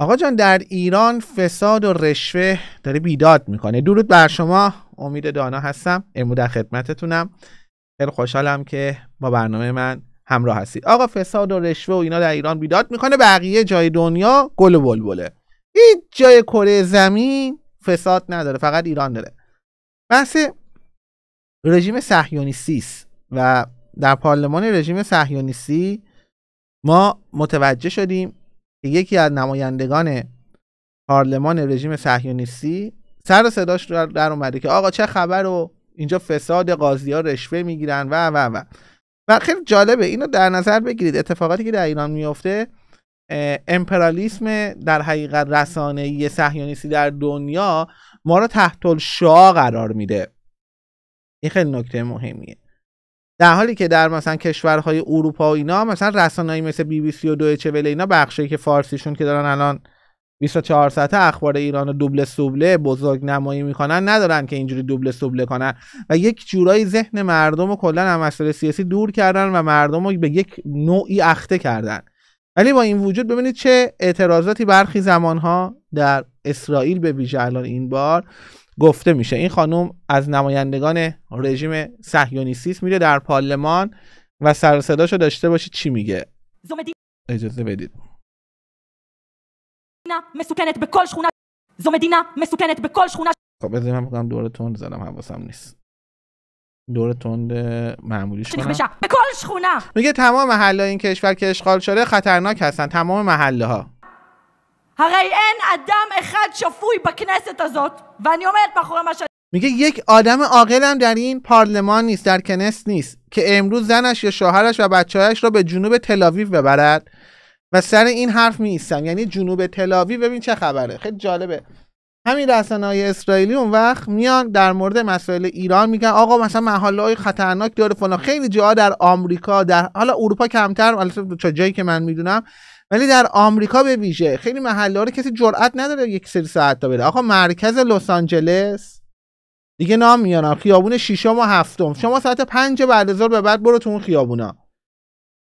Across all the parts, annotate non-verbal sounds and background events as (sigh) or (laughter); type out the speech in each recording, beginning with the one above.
آقا جان در ایران فساد و رشوه داره بیداد میکنه درود بر شما امید دانا هستم امروز در خدمتتونم خیلی خوشحالم که با برنامه من همراه هستید آقا فساد و رشوه و اینا در ایران بیداد میکنه بقیه جای دنیا گل و بلبله هیچ جای کره زمین فساد نداره فقط ایران داره بحث رژیم صهیونیستی و در پارلمان رژیم صهیونیستی ما متوجه شدیم یکی از نمایندگان پارلمان رژیم صهیونیستی سر صداش رو در اومده که آقا چه خبر و اینجا فساد قاضی ها رشوه میگیرن و و و و خیلی جالبه اینو در نظر بگیرید اتفاقاتی که در ایران میفته امپرالیسم در حقیقت رسانه‌ای صهیونیستی در دنیا ما رو تحت شعا قرار میده این خیلی نکته مهمیه در حالی که در مثلا کشورهای اروپا و اینا مثلا رسانه‌ای مثل بی بی سی و دویچه وله اینا بخشی که فارسیشون که دارن الان 24 ساعته اخبار ایران رو دوبله سوبله بزرگ نمایی میکنن ندارن که اینجوری دوبله سوبله کنن و یک جورایی ذهن مردم رو کلا از سیاسی دور کردن و مردم رو به یک نوعی اخته کردن ولی با این وجود ببینید چه اعتراضاتی برخی زمانها در اسرائیل به ویژه الان این بار گفته میشه این خانم از نمایندگان رژیم صهیونیست میره در پارلمان و سر صداشو داشته باشه چی میگه اجازه بدید مسکنت به کل شخونه خب بذاریم هم بکنم دور تند زدم حواسم نیست دور تند معمولی شما به میگه تمام محله این کشور که اشغال شده خطرناک هستن تمام محله ها הרי אין אדם אחד שפוי בכנסת הזאת, ואני עומדת מאחורי מה שאני... میگه یک آدم عاقل هم در این پارلمان نیست در کنست نیست که امروز زنش یا شوهرش و بچههایش را به جنوب تلاویو ببرد و سر این حرف می یعنی جنوب تلاویو ببین چه خبره خیلی جالبه همین رسانه های اسرائیلی اون وقت میان در مورد مسائل ایران میگن آقا مثلا محله های خطرناک داره فلان خیلی جاها در آمریکا در حالا اروپا کمتر البته جایی که من میدونم ولی در آمریکا به ویژه خیلی محله رو کسی جرئت نداره یک سری ساعت تا بره آقا مرکز لس آنجلس دیگه نام میانم خیابون شیشم و هفتم شما ساعت پنج بعد از به بعد برو تو اون خیابونا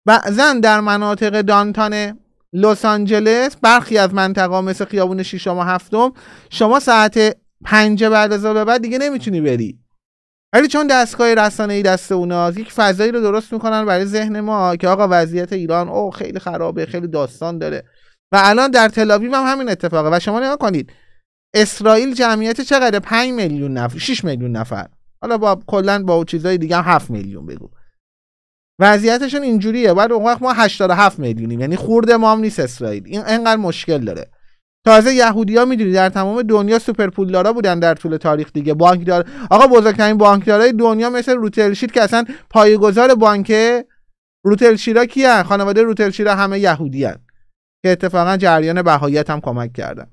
بعضا در مناطق دانتان لس آنجلس برخی از منطقه مثل خیابون شیشم و هفتم شما ساعت پنج بعد از به بعد دیگه نمیتونی بری ولی چون دستگاه رسانه ای دست اوناست یک فضایی رو درست میکنن برای ذهن ما که آقا وضعیت ایران او خیلی خرابه خیلی داستان داره و الان در تلابیم هم همین اتفاقه و شما نگاه کنید اسرائیل جمعیت چقدر 5 میلیون نفر 6 میلیون نفر حالا با کلا با چیزای دیگه هم 7 میلیون بگو وضعیتشون اینجوریه بعد اون وقت ما 87 میلیونیم یعنی خورده ما هم نیست اسرائیل این انقدر مشکل داره تازه یهودیا میدونی در تمام دنیا سوپر پولدارا بودن در طول تاریخ دیگه بانکدار آقا بزرگترین بانکدارای دنیا مثل روتلشید که اصلا پایه‌گذار بانک روتلشیرا کیه خانواده روتلشیرا همه یهودیان که اتفاقا جریان بهاییت هم کمک کردن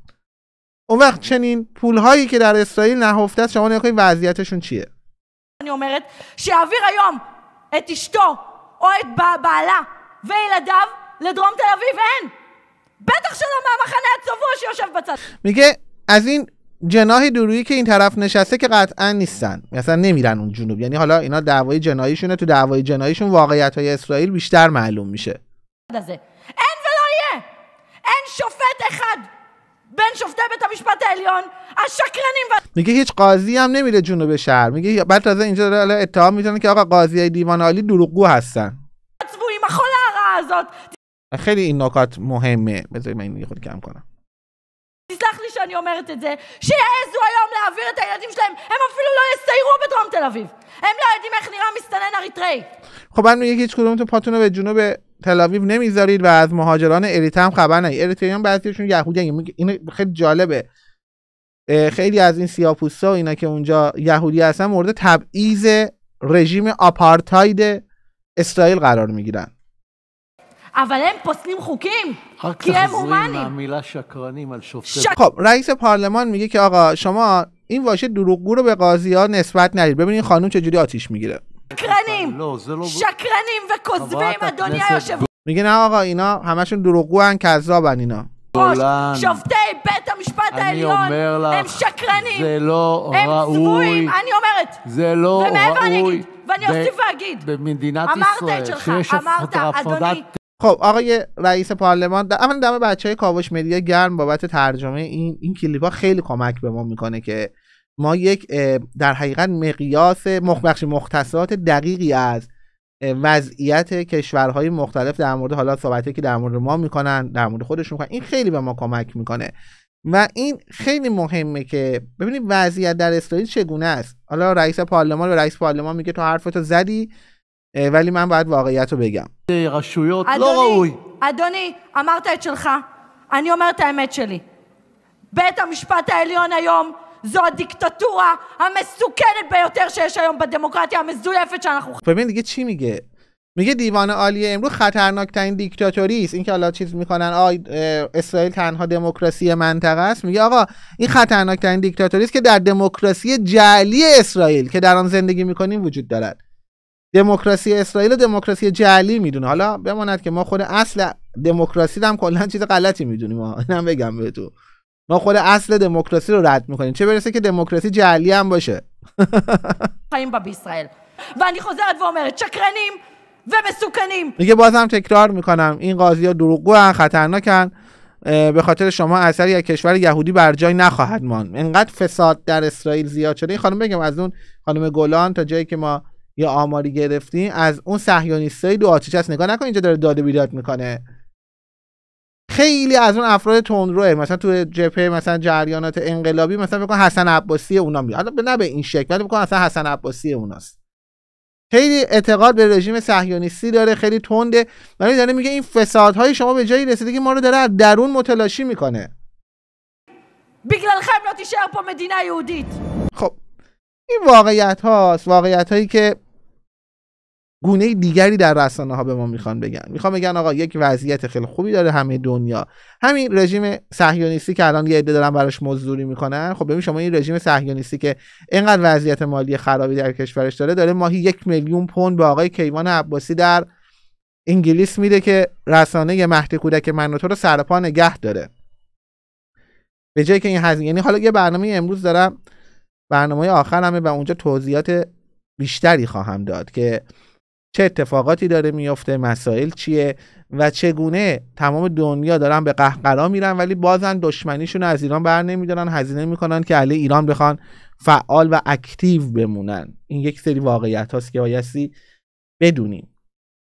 اون وقت چنین هایی که در اسرائیل نهفته است شما نگاه وضعیتشون چیه אני אומרת שיעביר היום את אשתו או את לדרום בטח שלא מהמחנה הצבוע שיושב בצד میگه از این جناح درویی که این طرف نشسته که قطعا نیستن مثلا نمیرن اون جنوب یعنی حالا اینا دعوای جناییشونه تو دعوای جناییشون واقعیت های اسرائیل بیشتر معلوم میشه این ولایه این شفت اخد بن شفته به و میگه هیچ قاضی هم نمیره جنوب شهر میگه بعد تازه اینجا اتهام که آقا قاضی دیوان عالی دروغگو هستن خیلی این نکات مهمه بذاری من این خود کم کنم תסלח لي شاني אומרת את זה, שיעזו היום להעביר את הילדים שלהם, הם אפילו לא יסיירו בדרום תל אביב. הם לא יודעים איך נראה מסתנן אריתראי. خب من هیچ کدومتون به جنوب تل اویو نمیذارید و از مهاجران اریتره هم خبر ندید اریتریان بعضیشون یهودی این خیلی جالبه خیلی از این سیاپوستا و اینا که اونجا یهودی هستن مورد تبعیض رژیم آپارتاید اسرائیل قرار میگیرن אבל הם פוסלים חוקים, כי הם خب, رئیس پارلمان میگه که آقا شما این واشه دروغگو رو به قاضی ها نسبت ندید ببینید خانم چجوری آتیش میگیره شکرنیم شکرنیم میگه نه آقا اینا همشون دروغگو هن کذابن اینا המשפט העליון הם שקרנים, הם צבועים, אני אומרת. ומעבר אני אגיד, خب آقای رئیس پارلمان در اول دم بچه های کاوش مدیا گرم بابت ترجمه این این کلیپ ها خیلی کمک به ما میکنه که ما یک در حقیقت مقیاس مخبخش مختصات دقیقی از وضعیت کشورهای مختلف در مورد حالا صحبتی که در مورد ما میکنن در مورد خودشون میکنن این خیلی به ما کمک میکنه و این خیلی مهمه که ببینید وضعیت در اسرائیل چگونه است حالا رئیس پارلمان و رئیس پارلمان میگه تو حرفتو زدی ولی من باید واقعیت رو بگم רשויות אדוני, לא ראוי. אדוני, אמרת את שלך, אני אומרת האמת שלי. בית המשפט העליון היום זו הדיקטטורה המסוכנת ביותר שיש היום בדמוקרטיה המזויפת שאנחנו ببین دیگه چی میگه میگه دیوان عالی امروز خطرناکترین دیکتاتوری است اینکه که حالا چیز میکنن آی اسرائیل تنها دموکراسی منطقه است میگه آقا این خطرناکترین دیکتاتوری است که در دموکراسی جعلی اسرائیل که در آن زندگی میکنیم وجود دارد دموکراسی اسرائیل رو دموکراسی جعلی میدونه حالا بماند که ما خود اصل دموکراسی هم کلا چیز غلطی میدونیم اینم بگم به تو ما خود اصل دموکراسی رو رد میکنیم چه برسه که دموکراسی جعلی هم باشه (laughs) خیم با اسرائیل و چکرنیم و میگه بازم تکرار میکنم این قاضی ها دروغگو خطرناکن به خاطر شما اثری از کشور یهودی بر جای نخواهد ماند انقدر فساد در اسرائیل زیاد شده این خانم بگم از اون خانم گلان تا جایی که ما یا آماری گرفتیم از اون صهیونیستای دو آتیش هست نگاه نکن اینجا داره داده بیداد میکنه خیلی از اون افراد تندروه مثلا تو جبهه مثلا جریانات انقلابی مثلا فکر حسن عباسی اونا میاد نه به این شکل ولی میگن اصلا حسن عباسی اوناست خیلی اعتقاد به رژیم صهیونیستی داره خیلی تنده ولی داره میگه این فسادهای شما به جایی رسیده که ما رو داره درون متلاشی میکنه بگل لا شهر پا مدینه یهودیت خب این واقعیت هاست واقعیت هایی که گونه دیگری در رسانه ها به ما میخوان بگن میخوان بگن آقا یک وضعیت خیلی خوبی داره همه دنیا همین رژیم صهیونیستی که الان یه عده دارن براش مزدوری میکنن خب ببین شما این رژیم صهیونیستی که اینقدر وضعیت مالی خرابی در کشورش داره داره ماهی یک میلیون پوند به آقای کیوان عباسی در انگلیس میده که رسانه مهد کودک من و تو رو نگه داره به جای که این هزینه یعنی حالا یه برنامه امروز دارم برنامه آخرمه و اونجا توضیحات بیشتری خواهم داد که چه اتفاقاتی داره میفته مسائل چیه و چگونه تمام دنیا دارن به قهقرا میرن ولی بازن دشمنیشون از ایران بر نمیدارن هزینه میکنن که علی ایران بخوان فعال و اکتیو بمونن این یک سری واقعیت هاست که بایستی بدونیم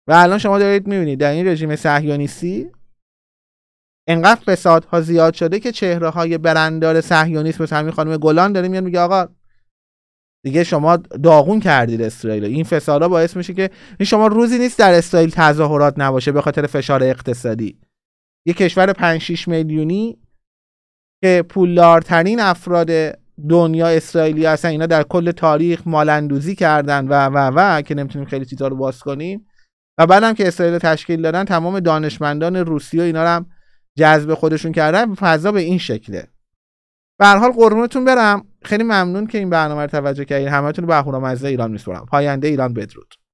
و الان شما دارید میبینید در این رژیم صهیونیستی انقدر فسادها ها زیاد شده که چهره های برندار صهیونیست مثل همین خانم گلان داره میاد میگه آقا دیگه شما داغون کردید اسرائیل این فسادا باعث میشه که شما روزی نیست در اسرائیل تظاهرات نباشه به خاطر فشار اقتصادی یه کشور 5 6 میلیونی که پولدارترین افراد دنیا اسرائیلی هستن اینا در کل تاریخ مالندوزی کردن و و و که نمیتونیم خیلی چیزا رو باز کنیم و بعدم که اسرائیل تشکیل دادن تمام دانشمندان روسی و اینا رو هم جذب خودشون کردن فضا به این شکله به هر حال قربونتون برم خیلی ممنون که این برنامه رو توجه کردین همتون رو به ایران میسپارم پاینده ایران بدرود